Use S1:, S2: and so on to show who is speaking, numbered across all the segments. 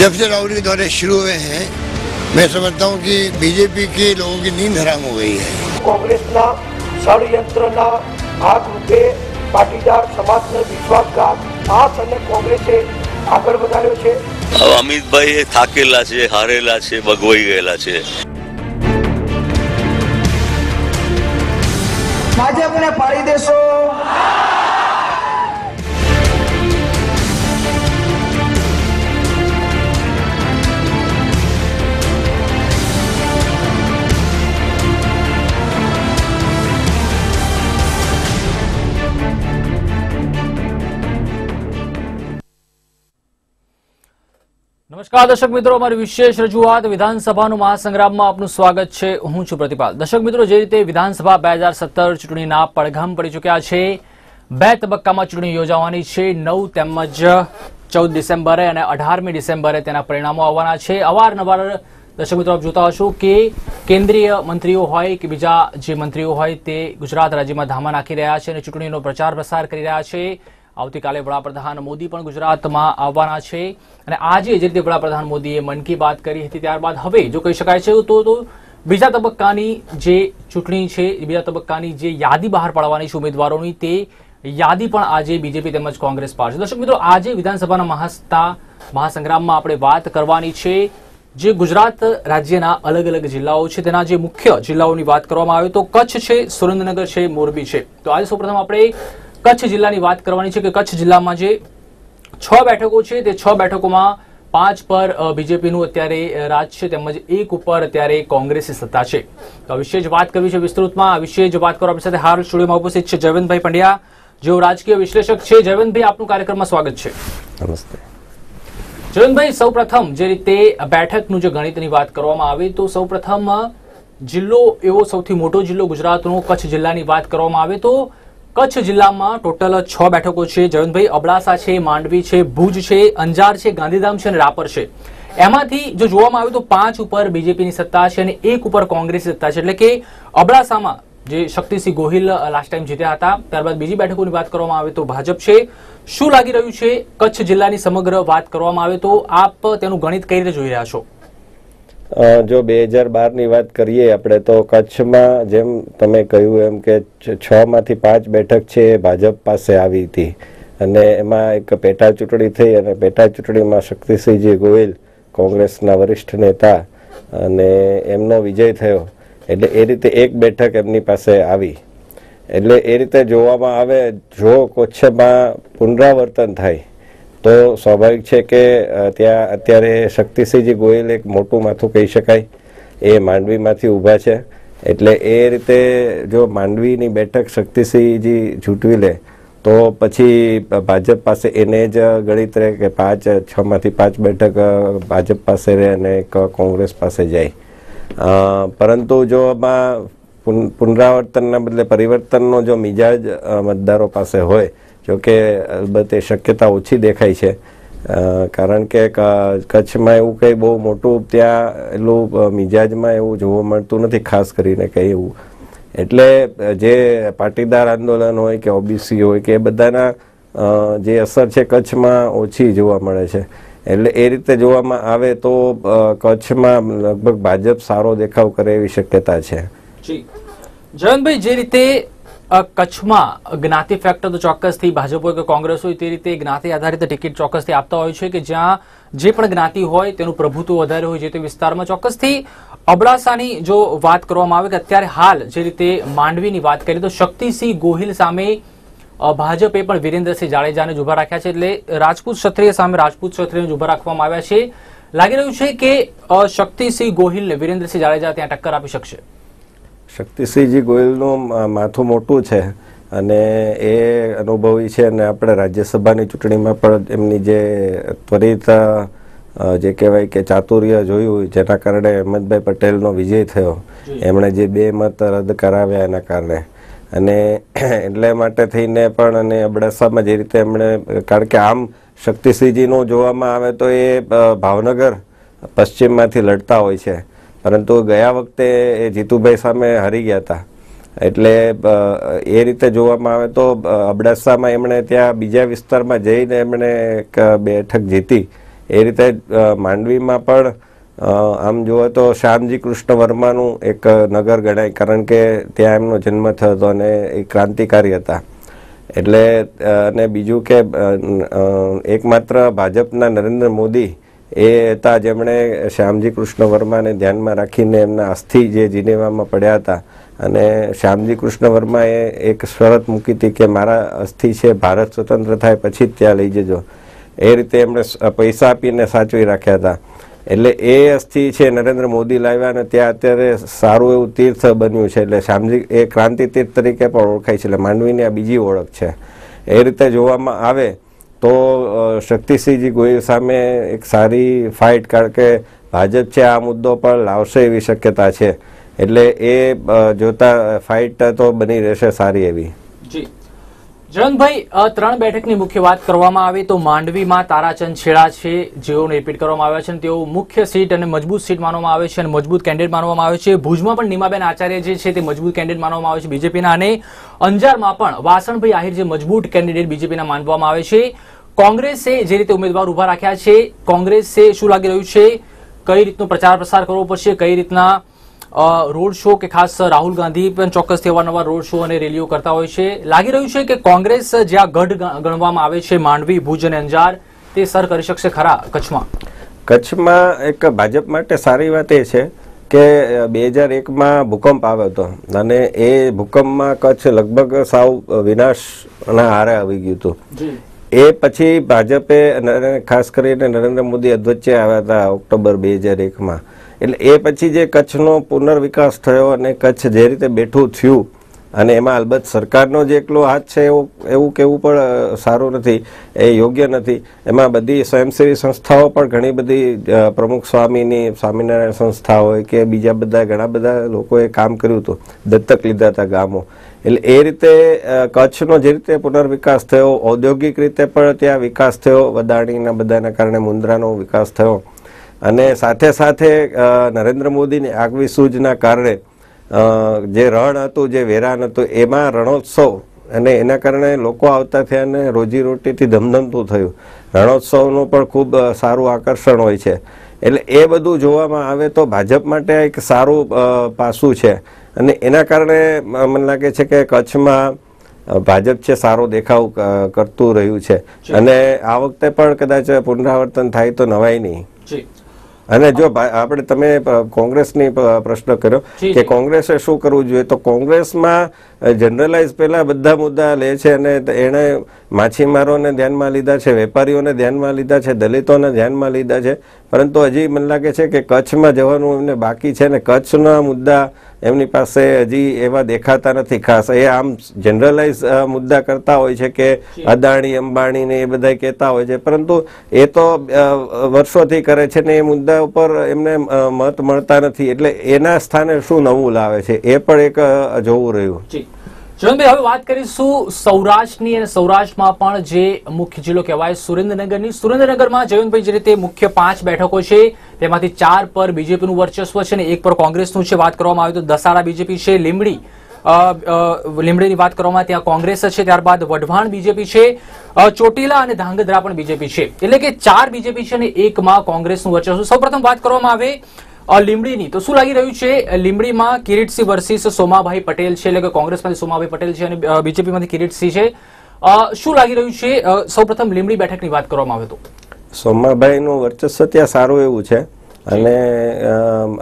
S1: जब से राहुल के दौरे शुरू हुए हैं मैं समझता हूँ कि बीजेपी के लोगों की नींद हराम हो गई है કોંગ્રેસના ષડયંત્રના ભાગરૂપે પાટીદાર સમાજને વિશ્વાસઘાત આ અને કોંગ્રેસે આગળ વધાર્યો છે હવે અમિતભાઈ થાકેલા છે હારેલા છે ભગવાઈ ગયેલા છે ભાજપને પાડી દેશો
S2: નમસ્કાર દર્શક મિત્રો અમારી વિશેષ રજૂઆત વિધાનસભાનું મહાસંગ્રામમાં આપનું સ્વાગત છે હું છું પ્રતિપાલ દર્શક મિત્રો જે રીતે વિધાનસભા બે હજાર સત્તર ચૂંટણીના પડઘમ પડી ચૂક્યા છે બે તબક્કામાં ચૂંટણી યોજાવાની છે નવ તેમજ ચૌદ ડિસેમ્બરે અને અઢારમી ડિસેમ્બરે તેના પરિણામો આવવાના છે અવારનવાર દર્શક મિત્રો આપ જોતા હશો કે કેન્દ્રીય મંત્રીઓ હોય કે બીજા જે મંત્રીઓ હોય તે ગુજરાત રાજ્યમાં ધામા નાખી રહ્યા છે અને ચૂંટણીનો પ્રચાર પ્રસાર કરી રહ્યા છે આવતીકાલે વડાપ્રધાન મોદી પણ ગુજરાતમાં આવવાના છે અને આજે જે રીતે વડાપ્રધાન મોદીએ મન કી બાત કરી હતી ત્યારબાદ હવે જો કહી શકાય છે તો બીજા તબક્કાની જે ચૂંટણી છે બીજા તબક્કાની જે યાદી બહાર પાડવાની છે ઉમેદવારોની તે યાદી પણ આજે બીજેપી તેમજ કોંગ્રેસ પાડશે દર્શક મિત્રો આજે વિધાનસભાના મહાસત્તા મહાસંગ્રામમાં આપણે વાત કરવાની છે જે ગુજરાત રાજ્યના અલગ અલગ જિલ્લાઓ છે તેના જે મુખ્ય જિલ્લાઓની વાત કરવામાં આવે તો કચ્છ છે સુરેન્દ્રનગર છે મોરબી છે તો આજે સૌપ્રથમ આપણે કચ્છ જિલ્લાની વાત કરવાની છે કે કચ્છ જિલ્લામાં જે છ બેઠકો છે તે છ બેઠકોમાં પાંચ પર બીજેપીનું અત્યારે રાજ છે તેમજ એક ઉપર અત્યારે કોંગ્રેસની સત્તા છે તો આ વિશે જ વાત કરવી છે વિસ્તૃતમાં આ વિશે જ વાત કરવા આપણી સાથે હાલ સ્ટુડિયોમાં ઉપસ્થિત છે જયવંતભાઈ પંડ્યા જેઓ રાજકીય વિશ્લેષક છે જયવંતભાઈ આપનું કાર્યક્રમમાં સ્વાગત છે નમસ્તે જયવંતભાઈ સૌપ્રથમ જે રીતે બેઠકનું જે ગણિતની વાત કરવામાં આવે તો સૌપ્રથમ જિલ્લો એવો સૌથી મોટો જિલ્લો ગુજરાતનો કચ્છ જિલ્લાની વાત કરવામાં આવે તો કચ્છ જિલ્લામાં ટોટલ છ બેઠકો છે જયંતભાઈ અબડાસા છે માંડવી છે ભુજ છે અંજાર છે ગાંધીધામ છે અને રાપર છે એમાંથી જો જોવામાં આવે તો પાંચ ઉપર બીજેપીની સત્તા છે અને એક ઉપર કોંગ્રેસની સત્તા છે એટલે કે અબડાસામાં જે શક્તિસિંહ ગોહિલ લાસ્ટ ટાઈમ જીત્યા હતા ત્યારબાદ બીજી બેઠકોની વાત કરવામાં આવે તો ભાજપ છે શું લાગી રહ્યું છે કચ્છ જિલ્લાની સમગ્ર વાત કરવામાં આવે તો આપ તેનું ગણિત કઈ રીતે જોઈ રહ્યા છો
S1: જો બે હજાર બારની વાત કરીએ આપણે તો કચ્છમાં જેમ તમે કહ્યું એમ કે છમાંથી પાંચ બેઠક છે એ ભાજપ પાસે આવી હતી અને એમાં એક પેટા ચૂંટણી થઈ અને પેટા ચૂંટણીમાં શક્તિસિંહજી ગોયલ કોંગ્રેસના વરિષ્ઠ નેતા અને એમનો વિજય થયો એટલે એ રીતે એક બેઠક એમની પાસે આવી એટલે એ રીતે જોવામાં આવે જો કચ્છમાં પુનરાવર્તન થાય તો સ્વાભાવિક છે કે ત્યાં અત્યારે શક્તિસિંહજી ગોયલ એક મોટું માથું કહી શકાય એ માંડવીમાંથી ઊભા છે એટલે એ રીતે જો માંડવીની બેઠક શક્તિસિંહજી ઝૂંટવી લે તો પછી ભાજપ પાસે એને જ ગણિત રહે કે પાંચ છ માંથી પાંચ બેઠક ભાજપ પાસે રહે અને એક કોંગ્રેસ પાસે જાય પરંતુ જો આમાં પુન પુનરાવર્તનના બદલે પરિવર્તનનો જો મિજાજ મતદારો પાસે હોય જોકે અલબત્ત એ શક્યતા ઓછી દેખાય છે કારણ કે કચ્છમાં એવું કંઈ બહુ મોટું ત્યાં એટલું મિજાજમાં એવું જોવા મળતું નથી ખાસ કરીને કંઈ એવું એટલે જે પાટીદાર આંદોલન હોય કે ઓબીસી હોય કે એ બધાના જે અસર છે કચ્છમાં ઓછી જોવા મળે છે એટલે એ રીતે જોવામાં આવે તો કચ્છમાં લગભગ ભાજપ સારો દેખાવ કરે એવી શક્યતા છે
S2: જયંતભાઈ જે રીતે કચ્છમાં જ્ઞાતિ ફેક્ટર તો ચોક્કસથી ભાજપ હોય કે કોંગ્રેસ હોય તે રીતે જ્ઞાતિ આધારિત ટિકિટ ચોક્કસથી આપતા હોય છે કે જ્યાં જે પણ જ્ઞાતિ હોય તેનું પ્રભુત્વ વધારે હોય છે તે વિસ્તારમાં ચોક્કસથી અબડાસાની જો વાત કરવામાં આવે કે અત્યારે હાલ જે રીતે માંડવીની વાત કરીએ તો શક્તિસિંહ ગોહિલ સામે ભાજપે પણ વિરેન્દ્રસિંહ જાડેજાને જ ઉભા રાખ્યા છે એટલે રાજપૂત ક્ષત્રિય સામે રાજપૂત ક્ષત્રિયને જ ઉભા રાખવામાં આવ્યા છે લાગી રહ્યું છે કે શક્તિસિંહ ગોહિલને વિરેન્દ્રસિંહ જાડેજા ત્યાં ટક્કર આપી શકશે
S1: શક્તિસિંહજી ગોયલનું માથું મોટું છે અને એ અનુભવી છે અને આપણે રાજ્યસભાની ચૂંટણીમાં પણ એમની જે ત્વરિત જે કહેવાય કે ચાતુર્ય જોયું જેના કારણે અહેમદભાઈ પટેલનો વિજય થયો એમણે જે બે મત રદ કરાવ્યા એના કારણે અને એટલે માટે થઈને પણ અને અબડાસામાં જે રીતે એમણે કારણ કે આમ શક્તિસિંહજીનું જોવામાં આવે તો એ ભાવનગર પશ્ચિમમાંથી લડતા હોય છે પરંતુ ગયા વખતે એ જીતુભાઈ સામે હરી ગયા હતા એટલે એ રીતે જોવામાં આવે તો અબડાસામાં એમણે ત્યાં બીજા વિસ્તારમાં જઈને એમણે એક બેઠક જીતી એ રીતે માંડવીમાં પણ આમ જુઓ તો શ્યામજી કૃષ્ણ વર્માનું એક નગર ગણાય કારણ કે ત્યાં એમનો જન્મ થયો હતો અને એ ક્રાંતિકારી હતા એટલે અને બીજું કે એકમાત્ર ભાજપના નરેન્દ્ર મોદી એ હતા જેમણે શ્યામજી કૃષ્ણ વર્માને ધ્યાનમાં રાખીને એમના અસ્થિ જે જીનેવામાં પડ્યા હતા અને શ્યામજી કૃષ્ણ વર્માએ એક શરત મૂકી હતી કે મારા અસ્થિ છે ભારત સ્વતંત્ર થાય પછી જ ત્યાં લઈ જજો એ રીતે એમણે પૈસા આપીને સાચવી રાખ્યા હતા એટલે એ અસ્થિ છે નરેન્દ્ર મોદી લાવ્યા અને ત્યાં અત્યારે સારું એવું તીર્થ બન્યું છે એટલે શ્યામજી એ ક્રાંતિ તીર્થ તરીકે પણ ઓળખાય છે એટલે માંડવીની આ બીજી ઓળખ છે એ રીતે જોવામાં આવે તો શક્તિસિંહજી ગોહિલ સામે એક સારી ફાઇટ કારણ કે ભાજપ છે આ મુદ્દો પર લાવશે એવી શક્યતા છે એટલે એ જોતા ફાઇટ તો બની રહેશે સારી એવી
S2: જી જરંગભાઈ ત્રણ બેઠકની મુખ્ય વાત કરવામાં આવે તો માંડવીમાં તારાચંદ છેડા છે જેઓને રિપીટ કરવામાં આવ્યા છે તેઓ મુખ્ય સીટ અને મજબૂત સીટ માનવામાં આવે છે અને મજબૂત કેન્ડિડેટ માનવામાં આવે છે ભુજમાં પણ નિમાબેન આચાર્ય જે છે તે મજબૂત કેન્ડિડેટ માનવામાં આવે છે બીજેપીના અને અંજારમાં પણ વાસણભાઈ આહિર જે મજબૂત કેન્ડિડેટ બીજેપીના માનવામાં આવે છે કોંગ્રેસે જે રીતે ઉમેદવાર ઉભા રાખ્યા છે કોંગ્રેસે શું લાગી રહ્યું છે કઈ રીતનો પ્રચાર પ્રસાર કરવો પડશે કઈ રીતના રોડ શો કે ખાસ રાહુલ ગાંધી પણ ચોક્કસથી નવા રોડ શો અને રેલીઓ કરતા હોય છે લાગી રહ્યું છે કે કોંગ્રેસ જ્યાં ગઢ ગણવામાં આવે છે માંડવી ભુજ અને અંજાર તે સર કરી શકશે ખરા કચ્છમાં
S1: કચ્છમાં એક ભાજપ માટે સારી વાત એ છે કે બે હજાર એકમાં ભૂકંપ આવ્યો હતો અને એ ભૂકંપમાં કચ્છ લગભગ સાવ વિનાશના હારે આવી ગયું હતું એ પછી ભાજપે ખાસ કરીને નરેન્દ્ર મોદી અધ્વચ્ચે આવ્યા હતા ઓક્ટોબર બે હજાર એકમાં એટલે એ પછી જે કચ્છનો પુનર્વિકાસ થયો અને કચ્છ જે રીતે બેઠું થયું અને એમાં અલબત્ત સરકારનો જે એકલો હાથ છે એવો એવું કહેવું પણ સારું નથી એ યોગ્ય નથી એમાં બધી સ્વયંસેવી સંસ્થાઓ પણ ઘણી બધી પ્રમુખ સ્વામીની સ્વામિનારાયણ સંસ્થા હોય કે બીજા બધા ઘણા બધા લોકોએ કામ કર્યું હતું દત્તક લીધા હતા ગામો એટલે એ રીતે કચ્છનો જે રીતે પુનર્વિકાસ થયો ઔદ્યોગિક રીતે પણ ત્યાં વિકાસ થયો વદાણીના બધાના કારણે મુન્દ્રાનો વિકાસ થયો અને સાથે સાથે નરેન્દ્ર મોદીની આગવી સૂજના કારણે જે રણ હતું જે વેરાન હતું એમાં રણોત્સવ અને એના કારણે લોકો આવતા થયા અને રોજીરોટીથી ધમધમતું થયું રણોત્સવનું પણ ખૂબ સારું આકર્ષણ હોય છે એટલે એ બધું જોવામાં આવે તો ભાજપ માટે એક સારું પાસું છે અને એના કારણે મને લાગે છે કે કચ્છમાં ભાજપ છે સારો દેખાવ કરતું રહ્યું છે અને આ વખતે પણ કદાચ પુનરાવર્તન થાય તો નવાય નહીં અને જો આપણે તમે કોંગ્રેસની પ્રશ્ન કર્યો કે કોંગ્રેસે શું કરવું જોઈએ તો કોંગ્રેસમાં જનરલાઇઝ પહેલાં બધા મુદ્દા લે છે અને એણે માછીમારોને ધ્યાનમાં લીધા છે વેપારીઓને ધ્યાનમાં લીધા છે દલિતોને ધ્યાનમાં લીધા છે પરંતુ હજી મને લાગે છે કે કચ્છમાં જવાનું એમને બાકી છે અને કચ્છના મુદ્દા એમની પાસે હજી એવા દેખાતા નથી ખાસ એ આમ જનરલાઇઝ મુદ્દા કરતા હોય છે કે અદાણી અંબાણી ને એ બધા કહેતા હોય છે પરંતુ એ તો વર્ષોથી કરે છે ને એ મુદ્દા ઉપર એમને મત મળતા નથી એટલે એના સ્થાને શું નવું લાવે છે એ પણ એક જોવું રહ્યું
S2: ચરણભાઈ હવે વાત કરીશું સૌરાષ્ટ્રની અને સૌરાષ્ટ્રમાં પણ જે મુખ્ય જિલ્લો કહેવાય સુરેન્દ્રનગરની સુરેન્દ્રનગરમાં જયવંતભાઈ જે રીતે મુખ્ય પાંચ બેઠકો છે તેમાંથી ચાર પર બીજેપીનું વર્ચસ્વ છે અને એક પર કોંગ્રેસનું છે વાત કરવામાં આવે તો દસારા બીજેપી છે લીમડી લીમડીની વાત કરવામાં ત્યાં કોંગ્રેસ છે ત્યારબાદ વઢવાણ બીજેપી છે ચોટીલા અને ધાંગધ્રા પણ બીજેપી છે એટલે કે ચાર બીજેપી છે અને એકમાં કોંગ્રેસનું વર્ચસ્વ સૌપ્રથમ વાત કરવામાં આવે લીમડીની તો શું લાગી રહ્યું છે લીમડીમાં કિરીટસિંહ વર્સિસ સોમાભાઈ પટેલ છે એટલે કે કોંગ્રેસમાંથી સોમાભાઈ પટેલ છે અને બીજેપીમાંથી કિરીટસિંહ છે શું લાગી રહ્યું છે સૌપ્રથમ લીમડી બેઠકની વાત કરવામાં આવે તો
S1: સોમાભાઈનું વર્ચસ્વ ત્યાં સારું એવું છે અને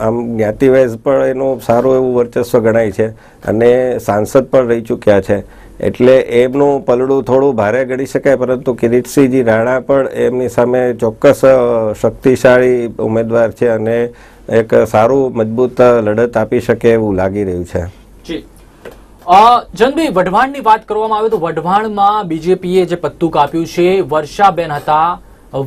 S1: આમ જ્ઞાતિવાઇઝ પણ એનું સારું એવું વર્ચસ્વ ગણાય છે અને સાંસદ પણ રહી ચૂક્યા છે એટલે એમનું પલડું થોડું ભારે ગણી શકાય પરંતુ કિરીટસિંહજી રાણા પણ એમની સામે ચોક્કસ શક્તિશાળી ઉમેદવાર છે અને એક સારું મજબૂત લડત આપી શકે એવું લાગી રહ્યું
S2: છે જનભાઈ વઢવાણની વાત કરવામાં આવે તો વઢવાણમાં બીજેપીએ જે પત્તું કાપ્યું છે વર્ષાબેન હતા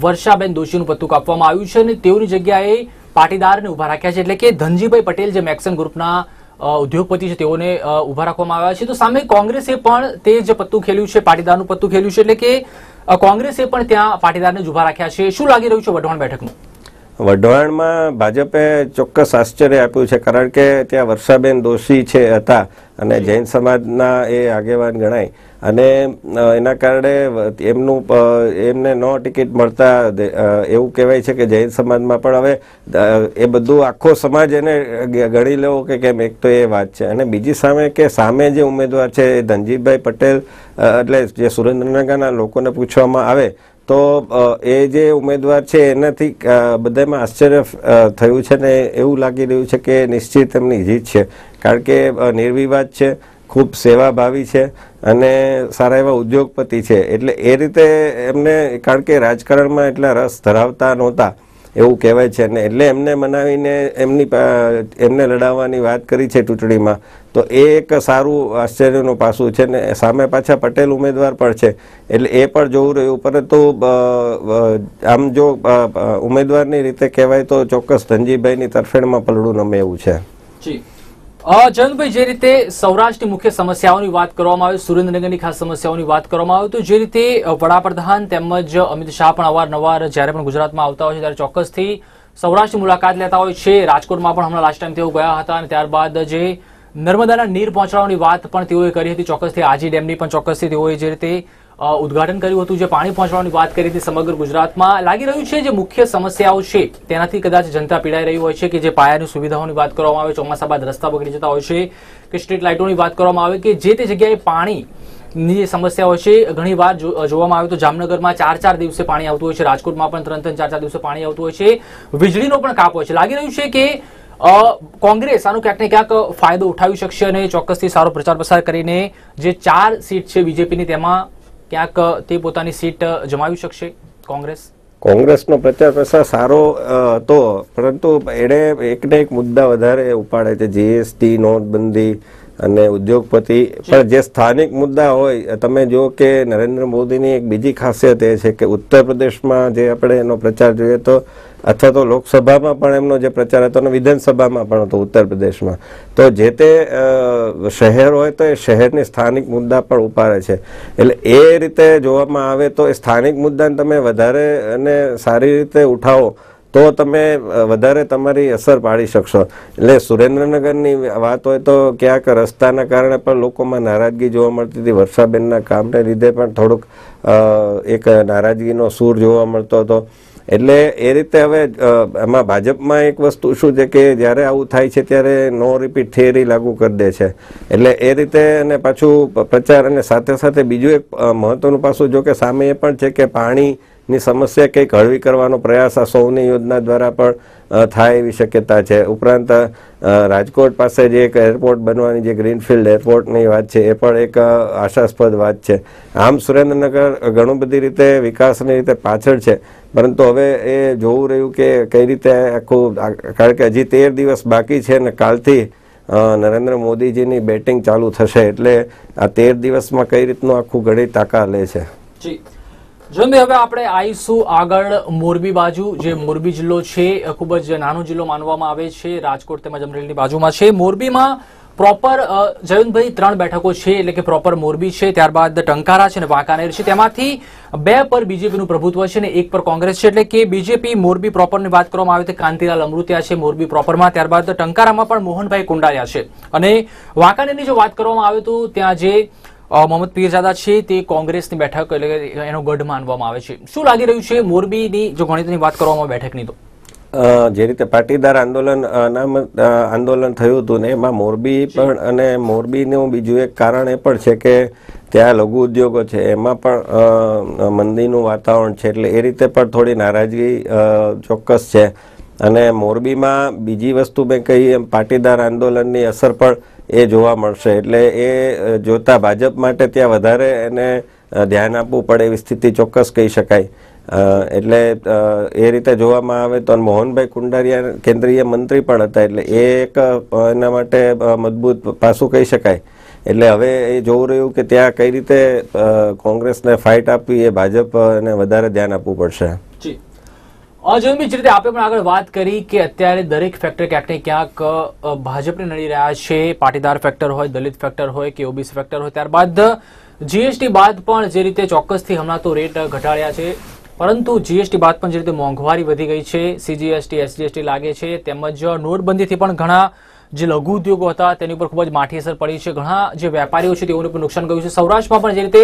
S2: વર્ષાબેન દોશીનું પત્તું કાપવામાં આવ્યું છે અને તેઓની જગ્યાએ પાટીદારને ઉભા રાખ્યા છે એટલે કે ધનજીભાઈ પટેલ જે મેક્સન ગ્રુપના ઉદ્યોગપતિ છે તેઓને ઉભા રાખવામાં આવ્યા છે તો સામે કોંગ્રેસે પણ તે જ પત્તું ખેલ્યું છે પાટીદારનું પત્તું ખેલ્યું છે એટલે કે કોંગ્રેસે પણ ત્યાં પાટીદારને જ ઉભા રાખ્યા છે શું લાગી રહ્યું છે વઢવાણ બેઠકનું
S1: વઢવાણમાં ભાજપે ચોક્કસ આશ્ચર્ય આપ્યું છે કારણ કે ત્યાં વર્ષાબેન દોશી છે હતા અને જૈન સમાજના એ આગેવાન ગણાય અને એના કારણે એમનું એમને નો ટિકિટ મળતા એવું કહેવાય છે કે જૈન સમાજમાં પણ હવે એ બધું આખો સમાજ એને ગણી લેવો કે કેમ એક તો એ વાત છે અને બીજી સામે કે સામે જે ઉમેદવાર છે એ ધનજીભાઈ પટેલ એટલે જે સુરેન્દ્રનગરના લોકોને પૂછવામાં આવે તો એ જે ઉમેદવાર છે એનાથી બધામાં આશ્ચર્ય થયું છે ને એવું લાગી રહ્યું છે કે નિશ્ચિત એમની જીત છે કારણ કે નિર્વિવાદ છે ખૂબ સેવાભાવી છે અને સારા એવા ઉદ્યોગપતિ છે એટલે એ રીતે એમને કારણ કે રાજકારણમાં એટલા રસ ધરાવતા નહોતા એવું કહેવાય છે ને એટલે એમને મનાવીને એમની એમને લડાવવાની વાત કરી છે ચૂંટણીમાં તો એ એક સારું આશ્ચર્યનું પાસું છે ને સામે પાછા પટેલ ઉમેદવાર પણ છે એટલે એ પણ જોવું રહ્યું પરંતુ આમ જો ઉમેદવારની રીતે કહેવાય તો ચોક્કસ ધનજીભાઈની તરફેણમાં પલડું નમે એવું છે
S2: જી જયંતભાઈ જે રીતે સૌરાષ્ટ્રની મુખ્ય સમસ્યાઓની વાત કરવામાં આવે સુરેન્દ્રનગરની ખાસ સમસ્યાઓની વાત કરવામાં આવે તો જે રીતે વડાપ્રધાન તેમજ અમિત શાહ પણ અવારનવાર જ્યારે પણ ગુજરાતમાં આવતા હોય છે ત્યારે ચોક્કસથી સૌરાષ્ટ્રની મુલાકાત લેતા હોય છે રાજકોટમાં પણ હમણાં લાસ્ટ ટાઈમ તેઓ ગયા હતા અને ત્યારબાદ જે નર્મદાના નીર પહોંચાડવાની વાત પણ તેઓએ કરી હતી ચોક્કસથી આજી ડેમની પણ ચોક્કસથી તેઓએ જે રીતે ઉદઘાટન કર્યું હતું જે પાણી પહોંચવાની વાત કરી હતી સમગ્ર ગુજરાતમાં લાગી રહ્યું છે જે મુખ્ય સમસ્યાઓ છે તેનાથી કદાચ જનતા પીડાઈ રહી હોય છે કે જે પાયાની સુવિધાઓની વાત કરવામાં આવે ચોમાસા બાદ રસ્તા બગડી જતા હોય છે કે સ્ટ્રીટ લાઇટોની વાત કરવામાં આવે કે જે તે જગ્યાએ પાણી ની જે સમસ્યા હોય છે ઘણી વાર જોવામાં આવે તો જામનગરમાં ચાર ચાર દિવસે પાણી આવતું હોય છે રાજકોટમાં પણ ત્રણ ત્રણ ચાર ચાર દિવસે પાણી આવતું હોય છે વીજળીનો પણ કાપ હોય છે લાગી રહ્યું છે કે કોંગ્રેસ આનો ક્યાંક ને ક્યાંક ફાયદો ઉઠાવી શકશે અને ચોક્કસથી સારો પ્રચાર પ્રસાર કરીને જે ચાર સીટ છે બીજેપીની તેમાં ક્યાંક તે પોતાની સીટ જમાવી શકશે કોંગ્રેસ
S1: કોંગ્રેસનો પ્રચાર પ્રસાર સારો હતો પરંતુ એણે એકને એક મુદ્દા વધારે ઉપાડે છે જીએસટી નોટબંધી અને ઉદ્યોગપતિ પણ જે સ્થાનિક મુદ્દા હોય તમે જો કે નરેન્દ્ર મોદીની એક બીજી ખાસિયત એ છે કે ઉત્તર પ્રદેશમાં જે આપણે એનો પ્રચાર જોઈએ તો અથવા તો લોકસભામાં પણ એમનો જે પ્રચાર હતો અને વિધાનસભામાં પણ હતો ઉત્તર પ્રદેશમાં તો જે તે શહેર હોય તો એ શહેરની સ્થાનિક મુદ્દા પણ ઉપાડે છે એટલે એ રીતે જોવામાં આવે તો એ સ્થાનિક મુદ્દાને તમે વધારે અને સારી રીતે ઉઠાવો તો તમે વધારે તમારી અસર પાડી શકશો એટલે સુરેન્દ્રનગરની વાત હોય તો ક્યાંક રસ્તાના કારણે પણ લોકોમાં નારાજગી જોવા મળતી હતી વર્ષાબેનના કામને લીધે પણ થોડુંક એક નારાજગીનો સૂર જોવા મળતો હતો એટલે એ રીતે હવે એમાં ભાજપમાં એક વસ્તુ શું છે કે જ્યારે આવું થાય છે ત્યારે નો રિપીટ થિયરી લાગુ કરી દે છે એટલે એ રીતે અને પાછું પ્રચાર અને સાથે સાથે બીજું એક મહત્વનું પાસું જો કે સામે એ પણ છે કે પાણી ની સમસ્યા કંઈક હળવી કરવાનો પ્રયાસ આ સૌની યોજના દ્વારા પણ થાય એવી શક્યતા છે ઉપરાંત રાજકોટ પાસે જે એક એરપોર્ટ બનવાની જે ગ્રીનફિલ્ડ એરપોર્ટની વાત છે એ પણ એક આશાસ્પદ વાત છે આમ સુરેન્દ્રનગર ઘણું બધી રીતે વિકાસની રીતે પાછળ છે પરંતુ હવે એ જોવું રહ્યું કે કઈ રીતે આખું કારણ કે હજી તેર દિવસ બાકી છે ને કાલથી નરેન્દ્ર મોદીજીની બેટિંગ ચાલુ થશે એટલે આ તેર દિવસમાં કઈ રીતનું આખું ઘડી તાકા લે છે
S2: જંબે હવે આપણે આવીશું આગળ મોરબી બાજુ જે મોરબી જિલ્લો છે ખૂબ જ નાનો જિલ્લો માનવામાં આવે છે રાજકોટ તેમજ અમરેલીની બાજુમાં છે મોરબીમાં પ્રોપર જયંતભાઈ ત્રણ બેઠકો છે એટલે કે પ્રોપર મોરબી છે ત્યારબાદ ટંકારા છે અને વાંકાનેર છે તેમાંથી બે પર બીજેપીનું પ્રભુત્વ છે અને એક પર કોંગ્રેસ છે એટલે કે બીજેપી મોરબી પ્રોપરની વાત કરવામાં આવે તો કાંતિલાલ અમૃત્યા છે મોરબી પ્રોપરમાં ત્યારબાદ ટંકારામાં પણ મોહનભાઈ કુંડાયા છે અને વાંકાનેરની જો વાત કરવામાં આવે તો ત્યાં જે મોહમ્મદ પીરઝાદા છે તે કોંગ્રેસની બેઠક એટલે એનો ગઢ માનવામાં આવે છે શું લાગી રહ્યું છે મોરબીની જો ગણિતની વાત કરવામાં બેઠકની
S1: તો જે રીતે પાટીદાર આંદોલન નામ આંદોલન થયું હતું ને એમાં મોરબી પણ અને મોરબીનું બીજું એક કારણ એ પણ છે કે ત્યાં લઘુ ઉદ્યોગો છે એમાં પણ મંદીનું વાતાવરણ છે એટલે એ રીતે પણ થોડી નારાજગી ચોક્કસ છે અને મોરબીમાં બીજી વસ્તુ મેં કહી એમ પાટીદાર આંદોલનની અસર પણ એ જોવા મળશે એટલે એ જોતા ભાજપ માટે ત્યાં વધારે એને ધ્યાન આપવું પડે એવી સ્થિતિ ચોક્કસ કહી શકાય એટલે એ રીતે જોવામાં આવે તો મોહનભાઈ કુંડારિયા કેન્દ્રીય મંત્રી પણ હતા એટલે એ એક એના માટે મજબૂત પાસું કહી શકાય એટલે હવે એ જોવું રહ્યું કે ત્યાં કઈ રીતે કોંગ્રેસને ફાઇટ આપવી એ ભાજપને વધારે ધ્યાન આપવું પડશે
S2: અજન્મી જ રીતે આપે પણ આગળ વાત કરી કે અત્યારે દરેક ફેક્ટર ક્યાંક ને ક્યાંક ભાજપને નડી રહ્યા છે પાટીદાર ફેક્ટર હોય દલિત ફેક્ટર હોય કે ઓબીસી ફેક્ટર હોય ત્યારબાદ જીએસટી બાદ પણ જે રીતે ચોક્કસથી હમણાં તો રેટ ઘટાડ્યા છે પરંતુ જીએસટી બાદ પણ જે રીતે મોંઘવારી વધી ગઈ છે સીજીએસટી એસજીએસટી લાગે છે તેમજ નોટબંધીથી પણ ઘણા જે લઘુ ઉદ્યોગો હતા તેની ઉપર ખૂબ જ માઠી અસર પડી છે ઘણા જે વેપારીઓ છે તેઓને પણ નુકસાન ગયું છે સૌરાષ્ટ્રમાં પણ જે રીતે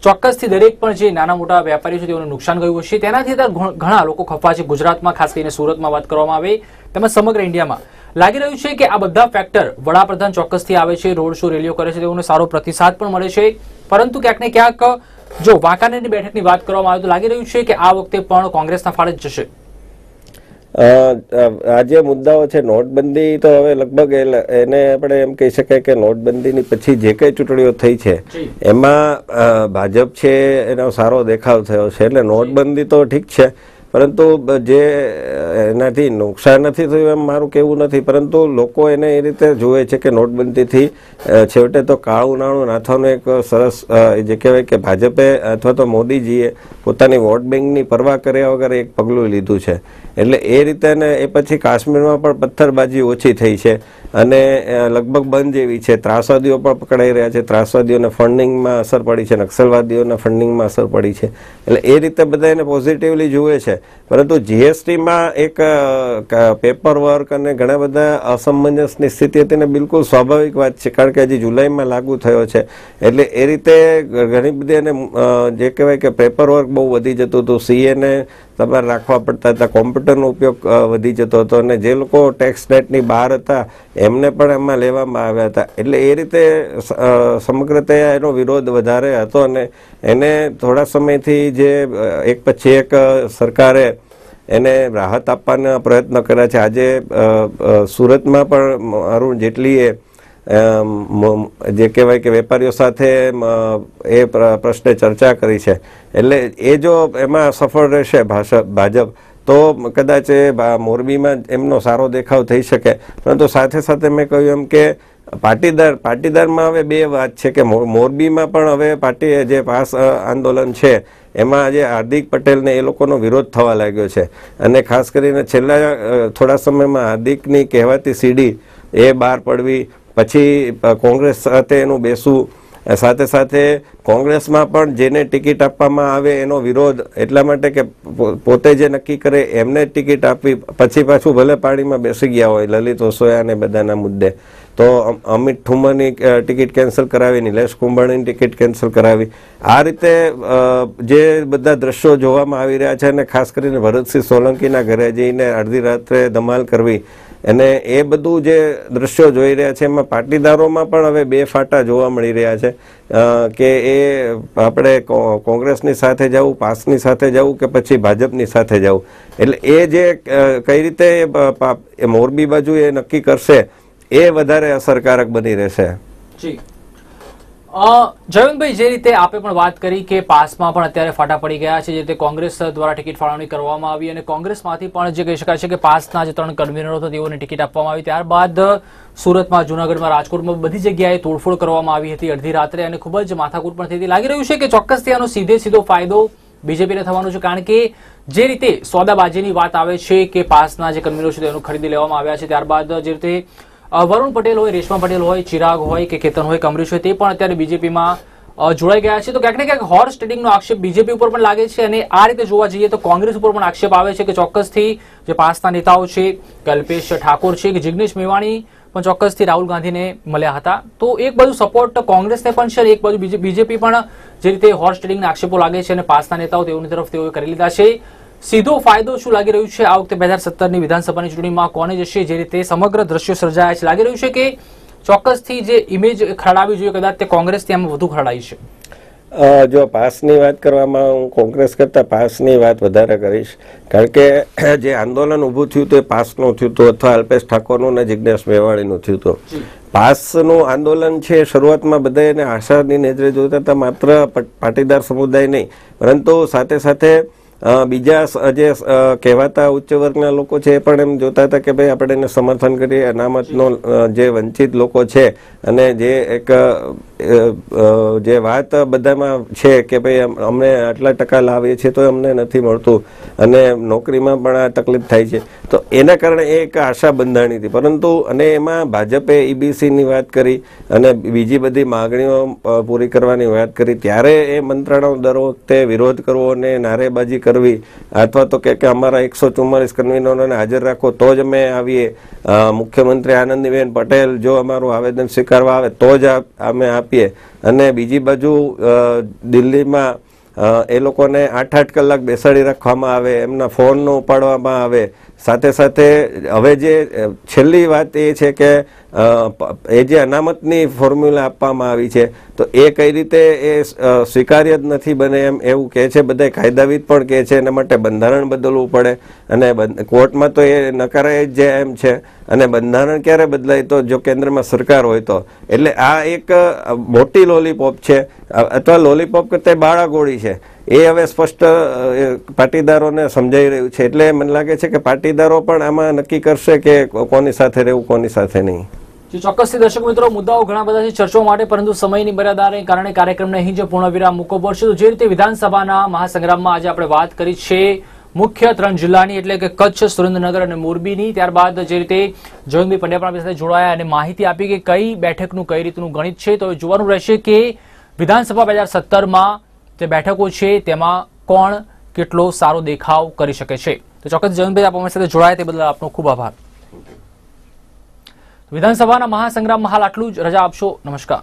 S2: ચોક્કસથી દરેક પણ જે નાના મોટા વેપારીઓ છે તેઓનું નુકસાન ગયું હશે તેનાથી ઘણા લોકો ખફા છે ગુજરાતમાં ખાસ કરીને સુરતમાં વાત કરવામાં આવે તેમજ સમગ્ર ઇન્ડિયામાં લાગી રહ્યું છે કે આ બધા ફેક્ટર વડાપ્રધાન ચોક્કસથી આવે છે રોડ શો રેલીઓ કરે છે તેઓને સારો પ્રતિસાદ પણ મળે છે પરંતુ ક્યાંક ક્યાંક જો વાંકાનેરની બેઠકની વાત કરવામાં આવે તો લાગી રહ્યું છે કે આ વખતે પણ કોંગ્રેસના ફાળે જ જશે
S1: આ જે મુદ્દાઓ છે નોટબંધી તો હવે લગભગ એને આપણે એમ કહી શકાય કે નોટબંધીની પછી જે કંઈ ચૂંટણીઓ થઈ છે એમાં ભાજપ છે એનો સારો દેખાવ થયો છે એટલે નોટબંધી તો ઠીક છે પરંતુ જે એનાથી નુકસાન નથી થયું એમ મારું કેવું નથી પરંતુ લોકો એને એ રીતે જુએ છે કે નોટબંધીથી છેવટે તો કાળું નાણું નાથવાનું એક સરસ જે કહેવાય કે ભાજપે અથવા તો મોદીજીએ પોતાની વોટ બેંકની પરવા કર્યા વગર એક પગલું લીધું છે એટલે એ રીતે ને એ પછી કાશ્મીરમાં પણ પથ્થરબાજી ઓછી થઈ છે અને લગભગ બંધ જેવી છે ત્રાસવાદીઓ પણ પકડાઈ રહ્યા છે ત્રાસવાદીઓને ફંડિંગમાં અસર પડી છે નક્સલવાદીઓને ફંડિંગમાં અસર પડી છે એટલે એ રીતે બધા એને પોઝિટિવલી જુએ છે પરંતુ જીએસટીમાં એક પેપર વર્ક અને ઘણા બધા અસમંજસની સ્થિતિ હતી ને બિલકુલ સ્વાભાવિક વાત છે કારણ કે હજી જુલાઈમાં લાગુ થયો છે એટલે એ રીતે ઘણી બધી એને જે કહેવાય કે પેપર વર્ક બહુ વધી જતું હતું સીએને તમારે રાખવા પડતા હતા કોમ્પ્યુટરનો ઉપયોગ વધી જતો હતો અને જે લોકો ટેક્સ નેટની બહાર હતા એમને પણ એમાં લેવામાં આવ્યા હતા એટલે એ રીતે સમગ્રતયા એનો વિરોધ વધારે હતો અને એને થોડા સમયથી જે એક પછી એક સરકારે એને રાહત આપવાના પ્રયત્ન કર્યા છે આજે સુરતમાં પણ અરુણ જેટલીએ જે કહેવાય કે વેપારીઓ સાથે એ પ્રશ્ને ચર્ચા કરી છે એટલે એ જો એમાં સફળ રહેશે ભાજપ તો કદાચ એ મોરબીમાં એમનો સારો દેખાવ થઈ શકે પરંતુ સાથે સાથે મેં કહ્યું એમ કે પાટીદાર પાટીદારમાં હવે બે વાત છે કે મોરબીમાં પણ હવે પાટી જે પાસ આંદોલન છે એમાં આજે હાર્દિક પટેલને એ લોકોનો વિરોધ થવા લાગ્યો છે અને ખાસ કરીને છેલ્લા થોડા સમયમાં હાર્દિકની કહેવાતી સીડી એ બહાર પડવી પછી કોંગ્રેસ સાથે એનું બેસવું સાથે સાથે કોંગ્રેસમાં પણ જેને ટિકિટ આપવામાં આવે એનો વિરોધ એટલા માટે કે પોતે જે નક્કી કરે એમને ટિકિટ આપી પછી પાછું ભલે પાણીમાં બેસી ગયા હોય લલિત ઓસોયા અને બધાના મુદ્દે તો અમિત ઠુમ્મરની ટિકિટ કેન્સલ કરાવી નિલેશ કુંભણની ટિકિટ કેન્સલ કરાવી આ રીતે જે બધા દ્રશ્યો જોવામાં આવી રહ્યા છે અને ખાસ કરીને ભરતસિંહ સોલંકીના ઘરે જઈને અડધી રાત્રે ધમાલ કરવી અને એ બધું જે દ્રશ્યો જોઈ રહ્યા છે એમાં પાટીદારોમાં પણ હવે બે ફાટા જોવા મળી રહ્યા છે કે એ આપણે કોંગ્રેસની સાથે જવું પાસની સાથે જવું કે પછી ભાજપની સાથે જવું એટલે એ જે કઈ રીતે એ મોરબી બાજુ એ નક્કી કરશે એ વધારે અસરકારક બની રહેશે
S2: જી જયંતભાઈ જે રીતે આપે પણ વાત કરી કે પાસમાં પણ અત્યારે ફાટા પડી ગયા છે જે રીતે કોંગ્રેસ દ્વારા ટિકિટ ફાળવણી કરવામાં આવી અને કોંગ્રેસમાંથી પણ જે કહી શકાય છે કે પાસના જે ત્રણ કન્વીનરો હતા તેઓને ટિકિટ આપવામાં આવી ત્યારબાદ સુરતમાં જૂનાગઢમાં રાજકોટમાં બધી જગ્યાએ તોડફોડ કરવામાં આવી હતી અડધી રાત્રે અને ખૂબ જ માથાકૂટ પણ થઈ હતી લાગી રહ્યું છે કે ચોક્કસ આનો સીધે સીધો ફાયદો બીજેપીને થવાનો છે કારણ કે જે રીતે સોદાબાજીની વાત આવે છે કે પાસના જે કન્વીનરો છે તેનું ખરીદી લેવામાં આવ્યા છે ત્યારબાદ જે રીતે વરુણ પટેલ હોય રેશમા પટેલ હોય ચિરાગ હોય કે કેતન હોય કમરીશ હોય તે પણ અત્યારે બીજેપીમાં જોડાઈ ગયા છે તો ક્યાંક ને ક્યાંક હોર્સ ટ્રેડિંગનો આક્ષેપ બીજેપી ઉપર પણ લાગે છે અને આ રીતે જોવા જઈએ તો કોંગ્રેસ ઉપર પણ આક્ષેપ આવે છે કે ચોક્કસથી જે પાંચના નેતાઓ છે કલ્પેશ ઠાકોર છે કે જિગ્નેશ મેવાણી પણ ચોક્કસથી રાહુલ ગાંધીને મળ્યા હતા તો એક બાજુ સપોર્ટ કોંગ્રેસને પણ છે એક બાજુ બીજેપી પણ જે રીતે હોર્સ ટ્રેડિંગના આક્ષેપો લાગે છે અને પાંચના નેતાઓ તેઓની તરફ તેઓએ કરી લીધા છે સીધો ફાયદો શું લાગી રહ્યું છે આ વખતે બે હજાર સત્તરની વિધાનસભાની ચૂંટણીમાં કોને જશે જે રીતે સમગ્ર દ્રશ્યો સર્જાયા છે લાગી રહ્યું છે કે ચોક્કસથી જે ઇમેજ ખરડાવી જોઈએ કદાચ તે કોંગ્રેસ ત્યાં વધુ ખરડાઈ છે
S1: જો પાસની વાત કરવામાં હું કોંગ્રેસ કરતાં પાસની વાત વધારે કરીશ કારણ કે જે આંદોલન ઊભું થયું તે એ પાસનું થયું હતું અથવા અલ્પેશ ઠાકોરનું ને જિજ્ઞેશ મેવાણીનું થયું હતું પાસનું આંદોલન છે શરૂઆતમાં બધા એને આશાની નજરે જોતા હતા માત્ર પાટીદાર સમુદાય નહીં પરંતુ સાથે સાથે બીજા જે કહેવાતા ઉચ્ચ વર્ગના લોકો છે એ પણ એમ જોતા હતા કે ભાઈ આપણે એને સમર્થન કરીએ અનામતનો જે વંચિત લોકો છે અને જે એક જે વાત બધામાં છે કે ભાઈ અમને આટલા ટકા લાવીએ છીએ તો અમને નથી મળતું અને નોકરીમાં પણ આ તકલીફ થાય છે તો એના કારણે એ એક આશા બંધાણી હતી પરંતુ અને એમાં ભાજપે ઈબીસીની વાત કરી અને બીજી બધી માગણીઓ પૂરી કરવાની વાત કરી ત્યારે એ મંત્રણાઓ દર વખતે વિરોધ કરવો અને નારેબાજી કરવી અથવા તો કે અમારા એકસો ચુમ્માલીસ કન્વીનરોને હાજર રાખો તો જ અમે આવીએ મુખ્યમંત્રી આનંદીબેન પટેલ જો અમારું આવેદન સ્વીકારવા આવે તો જ અમે આપીએ અને બીજી બાજુ દિલ્હીમાં એ લોકોને આઠ આઠ કલાક બેસાડી રાખવામાં આવે એમના ફોનનો ઉપાડવામાં આવે સાથે સાથે હવે જે છેલ્લી વાત એ છે કે એ જે અનામતની ફોર્મ્યુલા આપવામાં આવી છે તો એ કઈ રીતે એ સ્વીકાર્ય જ નથી બને એમ એવું કહે છે બધા કાયદાવિદ પણ કહે છે એના માટે બંધારણ બદલવું પડે અને કોર્ટમાં તો એ નકારાય જ જે એમ છે અને બંધારણ ક્યારે બદલાય તો જો કેન્દ્રમાં સરકાર હોય તો એટલે આ એક મોટી લોલીપોપ છે અથવા લોલીપોપ કરતાં બાળાગોળી છે એ હવે સ્પષ્ટ પાટીદારોને સમજાઈ રહ્યું છે એટલે મને લાગે છે કે પાટીદારો પણ આમાં નક્કી કરશે કે કોની સાથે રહેવું કોની સાથે નહીં
S2: ચોક્કસ દર્શક મિત્રો મુદ્દાઓ ઘણા બધા છે ચર્ચો માટે પરંતુ સમયની મર્યાદાને કારણે કાર્યક્રમને અહીં જે પૂર્ણ વિરામ મૂકવો પડશે તો જે રીતે વિધાનસભાના મહાસંગ્રામમાં આજે આપણે વાત કરી છે મુખ્ય ત્રણ જિલ્લાની એટલે કે કચ્છ સુરેન્દ્રનગર અને મોરબીની ત્યારબાદ જે રીતે જયંતભાઈ પંડ્યા સાથે જોડાયા અને માહિતી આપી કે કઈ બેઠકનું કઈ રીતનું ગણિત છે તો જોવાનું રહેશે કે વિધાનસભા બે હજાર સત્તરમાં જે બેઠકો છે તેમાં કોણ કેટલો સારો દેખાવ કરી શકે છે તો ચોક્કસ જમીનભાઈ આપ અમારી સાથે જોડાય તે બદલ આપનો ખૂબ આભાર વિધાનસભાના મહાસંગ્રામ હાલ આટલું જ રજા આપશો નમસ્કાર